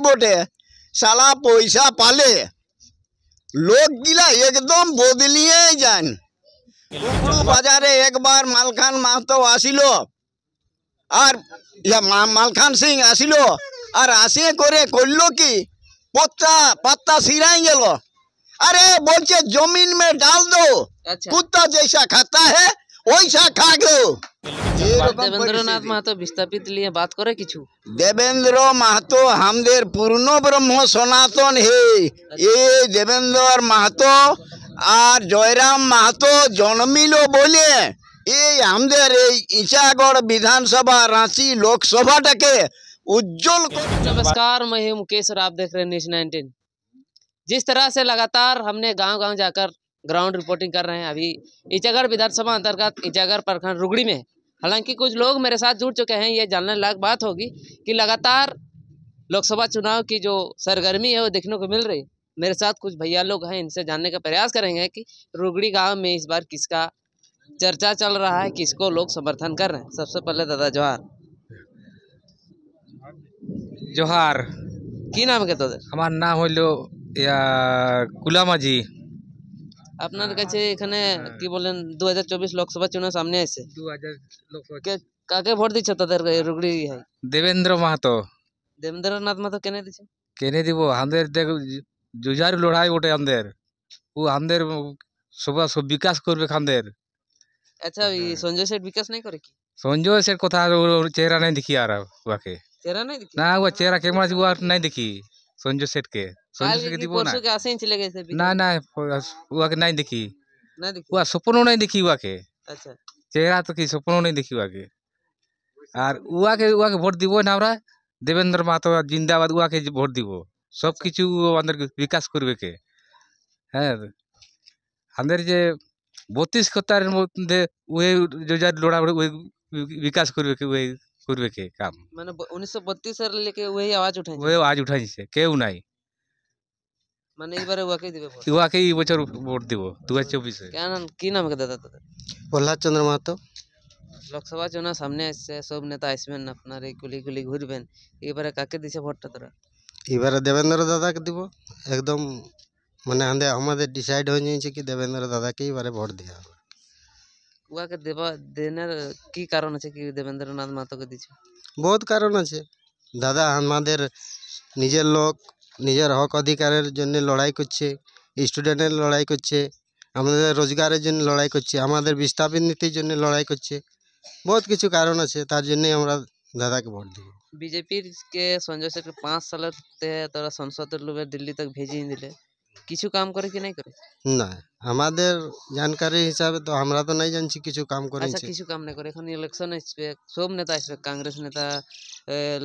সত্যি বটে সালা পয়সা পালে লোকগুলা একদম বদলিয়ে যান বাজারে একবার মালখান মাহাতো আসিল আর মালখান সিং আসিল আর আসে করে করলো কি পত্তা পাত্তা সিরাই গেল আরে বলছে জমিন মে ডাল দো আচ্ছা। কুত্তা জেসা খাতা হ্যাঁ देवेंद्र महतो हम पूर्ण ब्रह्म सनातन हे ये देवेंद्र महतो और जयराम महतो जन्मिलो बोले ये हम ईसागढ़ विधानसभा रांची लोकसभा टाके उज्जवल नमस्कार मैं मुकेश और आप देख रहे हैं न्यूज नाइनटीन जिस तरह से लगातार हमने गांव-गांव जाकर ग्राउंड रिपोर्टिंग कर रहे हैं अभी इचागढ़ विधानसभा अंतर्गत ईचागढ़ प्रखंड रुगड़ी में हालांकि कुछ लोग मेरे साथ जुड़ चुके हैं ये जानने लायक बात होगी कि लगातार लोकसभा चुनाव की जो सरगर्मी है वो देखने को मिल रही है मेरे साथ कुछ भैया लोग हैं इनसे जानने का प्रयास करेंगे कि रुगड़ी गांव में इस बार किसका चर्चा चल रहा है किसको लोग समर्थन कर रहे हैं सबसे पहले दादा जोहार जोहार की नाम है तो हमारा नाम हो लो या गुलामा जी আপনার কাছে এখানে কি বলেন দু হাজার চব্বিশ লোকসভা চুনাব সামনে আছে দু হাজার লোকসভা কে- কাকে ভোট দিচ্ছ তাদের রুগড়ি হয় देवेंद्र महतो দেবেন্দ্রনাথ মাথা কেন দিচ্ছে कहने दी वो हमदेर देख जुजार लड़ाई गोटे हमदेर वो हमदेर सुबह सब विकास करबे हमदेर আচ্ছা ওই সঞ্জয় শেঠ বিকাশ নাই করে কি संजय सेठ कथा चेहरा नहीं दिखी आ रहा बाकी চেহারা নাই দেখি ना वो चेहरा कैमरा से वो नहीं दिखी संजू सेठ के संजू सेठ के दीबो ना के आसे चले गए से ना ना हुआ के नहीं देखी ना देखी हुआ सपनो नहीं देखी हुआ के अच्छा चेहरा तो की सपनो नहीं देखी हुआ के और हुआ के हुआ के वोट दीबो ना हमरा देवेंद्र मातो जिंदाबाद हुआ के वोट दीबो सब किछु আমাদের বিকাশ করবে কে হ্যাঁ আমাদের যে বত্রিশ কথার মধ্যে ওই যে যার লোড়া ওই বিকাশ করবে কে ওই ກ ੁਰ ເວ કે કામ माने 1932 সাল लेके ওই आवाज उठाए ओ आवाज उठाए से केउ नाही माने এবারে ওয়াকি দিবে তুই ওয়াকি ই বছর ভোট দিব 2024 কেন কি নাম কে দাদা তো লক্ষচন্দ্র মাথা তো লোকসভা জনা সামনে আছে সব নেতা আইছেন আপনারা গুলি গুলি ঘুরবেন এবারে কাকে দিছে ভোট তোরা এবারে দেবেন দাদাকে দিব একদম মানে আ んで আমাদের ডিসাইড হইছে কি দেবেন দাদাকে এবারে ভোট দিয়া উহাকে দেবা দেনের কি কারণ আছে কি দেবেন্দ্রনাথ মাহাতোকে দিচ্ছে বহুত কারণ আছে দাদা আমাদের নিজের লোক নিজের হক অধিকারের জন্য লড়াই করছে স্টুডেন্টের লড়াই করছে আমাদের রোজগারের জন্য লড়াই করছে আমাদের বিস্থাপিত নীতির জন্য লড়াই করছে বহুত কিছু কারণ আছে তার জন্য আমরা দাদাকে ভোট দিব বিজেপির কে সঞ্জয় सर পাঁচ সালের साल तक संसद लोग दिल्ली तक भेजी কিছু কাম করে কি নাই করে না আমাদের জানকারি হিসাবে তো আমরা তো নাই জানছি কিছু কাম করে আচ্ছা কিছু কাম না করে এখন ইলেকশন আসবে সব নেতা আসবে কংগ্রেস নেতা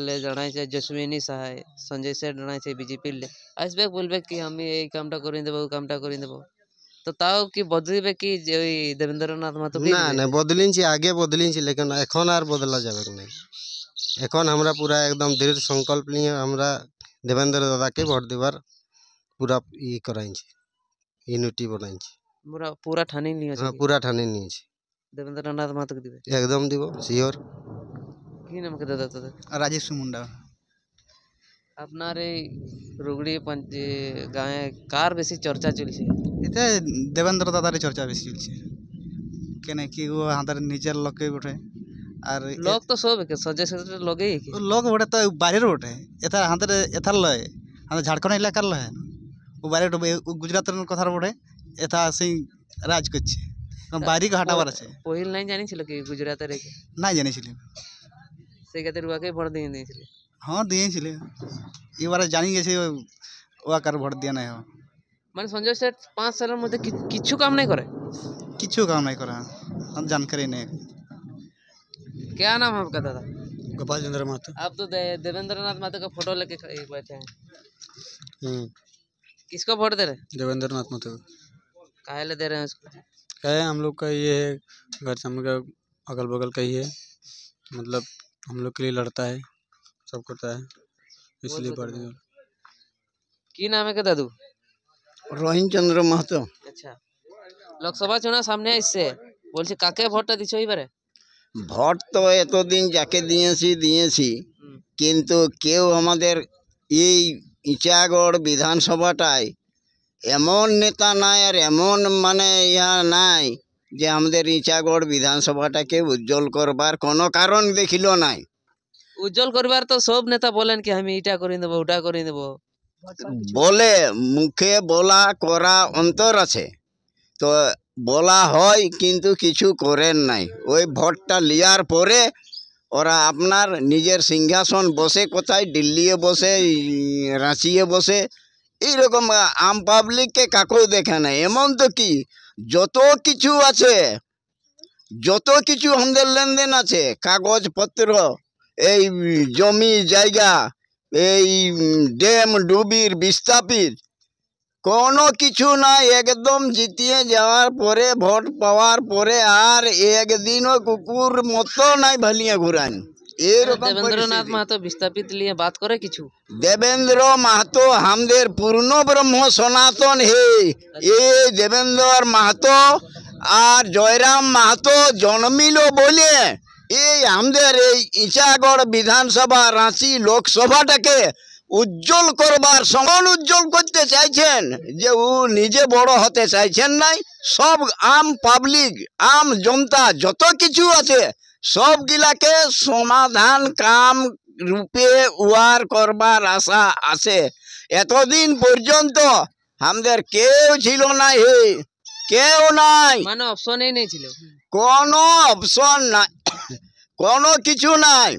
লে জানাইছে জসমিনী সাহায় সঞ্জয় শেঠ জানাইছে বিজেপি লে আসবে বলবে কি আমি এই কামটা করে দেবো ওই কামটা করে দেবো তো তাও কি বদলিবে কি ওই দেবেন্দ্রনাথ মাতো না না বদলিনছি আগে বদলিনছি লেকিন এখন আর বদলা যাবে না এখন আমরা পুরা একদম দৃঢ় সংকল্প নিয়ে আমরা দেবেন্দ্র দাদাকে ভোট দেবার पूरा ये कराइंछे यूनिटी बनाइंछे पूरा पूरा ठानी नहीं है हां पूरा ठानी नहीं है देवेंद्र नाथ मात के दिबे एकदम दिबो सियोर की नाम के दादा तो राजेश मुंडा अपना रे रुगड़ी पंच गाय कार बेसी चर्चा चलछे इते देवेंद्र दादा रे चर्चा बेसी चलछे केने की वो हादर नीचे लके उठे आर लोग तो सब के सजेस्ट लगे लोग बड़े तो बाहर उठे एथा हादर एथा लए हम झारखंड इलाका लए বাইরে গুজরাটের কথার বটে এটা সেই রাজ করছে বাইরে হাঁটাবার আছে পহিল নাই জানিছিল কি গুজরাটের নাই জানিছিল সেই খাতে রুয়াকে ভোট দিয়ে দিয়েছিল হ্যাঁ দিয়েছিল এবারে জানি গেছে ওয়াকার ভোট দিয়ে নাই মানে সঞ্জয় শেঠ পাঁচ সালের মধ্যে কিছু কাম নাই করে কিছু কাম নাই করে जानकारी नहीं क्या नाम है आपका दादा गोपाल चंद्र महतो आप तो देवेंद्र नाथ महतो का फोटो लेके बैठे हैं किसको वोट दे रहे देवेंद्र नाथ महतो काहे दे रहे हैं उसको कहे हम लोग का ये है घर से हम लोग अगल बगल का ही है मतलब हम लोग के लिए लड़ता है सब करता है इसलिए तो बढ़ गया की नाम है दादू रोहिन चंद्र महतो अच्छा लोकसभा चुनाव सामने है इससे बोल से काके वोट तो दीछो ही बारे वोट ভোট তো এতদিন যাকে दिए দিয়েছি किंतु কেউ हमारे ये ইচাগড় বিধানসভাটায় এমন নেতা নাই আর এমন মানে ইয়া নাই যে আমাদের ইচাগড় বিধানসভাটাকে উজ্জ্বল করবার কোনো কারণ দেখিল নাই উজ্জ্বল করবার তো সব নেতা বলেন কি আমি এটা করে দেবো ওটা করে দেবো বলে মুখে বলা করা অন্তর আছে তো বলা হয় কিন্তু কিছু করেন নাই ওই ভোটটা লিয়ার পরে ওরা আপনার নিজের সিংহাসন বসে কোথায় দিল্লিয়ে বসে রাঁচিয়ে বসে এইরকম আম পাবলিককে কাকেও দেখে না এমন তো কি যত কিছু আছে যত কিছু আমাদের লেনদেন আছে কাগজপত্র এই জমি জায়গা এই ড্যাম ডুবির বিস্তাপিত কোনো কিছু না একদম জিতিয়ে যাওয়ার পরে ভোট পাওয়ার পরে আর একদিনও কুকুর মতো নাই ভালিয়ে ঘুরান দেবেন্দ্রনাথ মাহাতো বিস্তাপিত নিয়ে বাত করে কিছু দেবেন্দ্র মাহাতো আমাদের পূর্ণ ব্রহ্ম সনাতন হে এই দেবেন্দ্র মাহাতো আর জয়রাম মাহাতো জন্মিল বলে এই আমাদের এই ইচাগড় বিধানসভা রাঁচি লোকসভাটাকে উজ্জ্বল করবার সমান উজ্জ্বল করতে চাইছেন যে ও নিজে বড় হতে চাইছেন নাই সব আম পাবলিক আম জনতা যত কিছু আছে সবগুলাকে সমাধান কাম রূপে উয়ার করবার আশা আছে এতদিন পর্যন্ত আমাদের কেউ ছিল না হে কেউ নাই মানে অপশনই নেই ছিল কোনো অপশন নাই কোনো কিছু নাই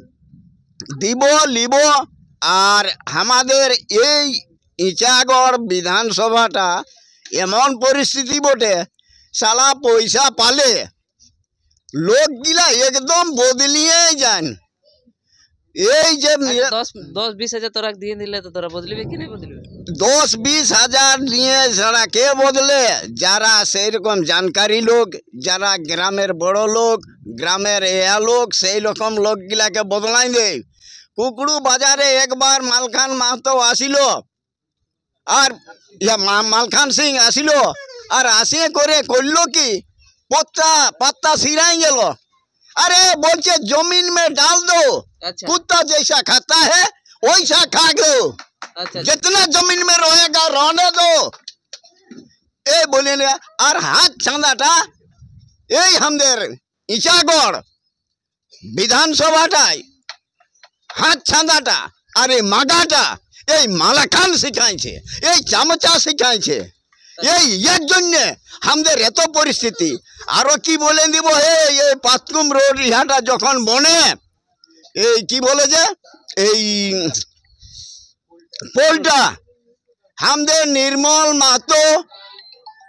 দিব লিব আর আমাদের এই ইচাগড় বিধানসভাটা এমন পরিস্থিতি বটে সালা পয়সা পালে লোকগুলা একদম বদলিয়ে যান এই যে আচ্ছা, দশ বিশ হাজার তোরা দিয়ে দিলে তো তোরা বদলিবে কি না বদলিবে দশ বিশ হাজার নিয়ে যারা কে বদলে যারা সেইরকম জানকারি লোক যারা গ্রামের বড় লোক গ্রামের এয়া লোক সেই রকম লোকগুলাকে বদলাই দেয় कुकड़ू बाजारे एक बार मालखान মাহাতো আসিল আর मालखान सिंह আসিল और आसिए करे করলো কি पत्ता पत्ता सिराई गेलो अरे बोलते जमीन में डाल दो अच्छा। कुत्ता जैसा खाता है वैसा खा दो अच्छा। जितना जमीन में रोएगा रोने दो ए बोले और हाथ छांदाटा এই আমাদের विधानसभा टाई হাত ছাঁদাটা আর এই মাগাটা এই মালাকান শিখাইছে এই চামচা শিখাইছে এই ইয়ের জন্যে আমাদের এত পরিস্থিতি আরও কি বলে দিব হে এই পাথরুম রোড ইহাটা যখন বনে এই কি বলে যে এই পোলটা আমাদের নির্মল মাতো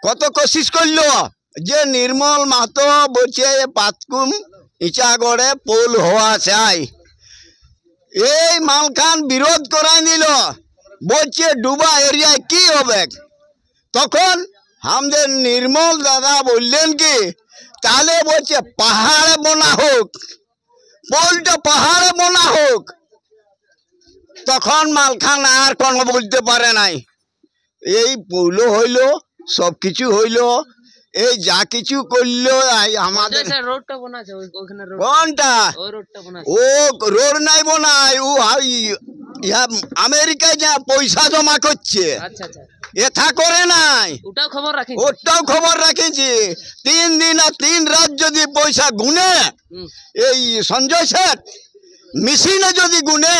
কত কোশিস করল যে নির্মল মাতো বলছে ইচা ইচাগড়ে পোল হওয়া চাই এই মালখান বিরোধ করাই নিল বলছে ডুবা এরিয়ায় কি হবে তখন আমাদের নির্মল দাদা বললেন কি তাহলে বলছে পাহাড়ে বোনা হোক পোলটা পাহাড়ে বোনা হোক তখন মালখান আর কোনো বলতে পারে নাই এই পোলও হইল সব কিছু হইল এই যা কিছু করলো আমাদের রোডটা আচ্ছা, আচ্ছা, কোনটা ও রোড নাই বোনাই ও আমেরিকায় যা পয়সা জমা করছে আচ্ছা, এথা করে নাই ওটাও খবর রাখেছি তিন দিন আর তিন রাত যদি পয়সা গুনে এই সঞ্জয় শেঠ মেশিনে যদি গুনে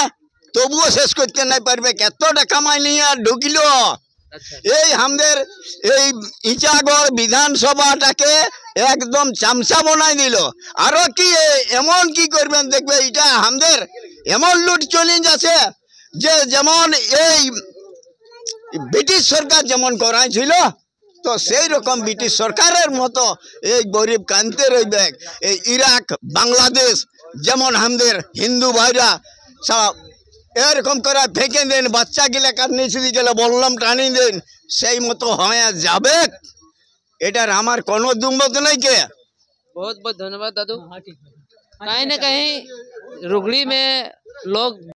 তবুও শেষ করতে নাই পারবে কত টাকা মাইনি আর ঢুকিল আচ্ছা, আচ্ছা। এই আমাদের এই ইচাগড় বিধানসভাটাকে একদম চামচা বনাই দিল আরো কি এমন কি করবেন দেখবে এটা আমাদের এমন লুট চ্যালেঞ্জ আছে যে যেমন এই ব্রিটিশ সরকার যেমন করাইছিল তো সেই রকম ব্রিটিশ সরকারের মতো এই গরিব কান্তে রইবে এই ইরাক বাংলাদেশ যেমন আমাদের হিন্দু ভাইরা সব এই রকম করে ভেকেন দেন বাচ্চা গিলা করনিছি দি গিলা বললাম টানি দেন সেই মত হয় যাবে এটা আমার কোন দুমব তো নাই কে বহুত বহুত ধন্যবাদ দাদু کہیں না کہیں rugli মে লোক